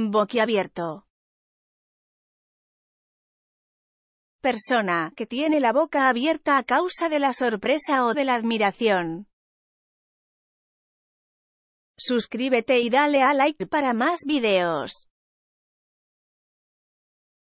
Boquiabierto. Persona que tiene la boca abierta a causa de la sorpresa o de la admiración. Suscríbete y dale a like para más videos.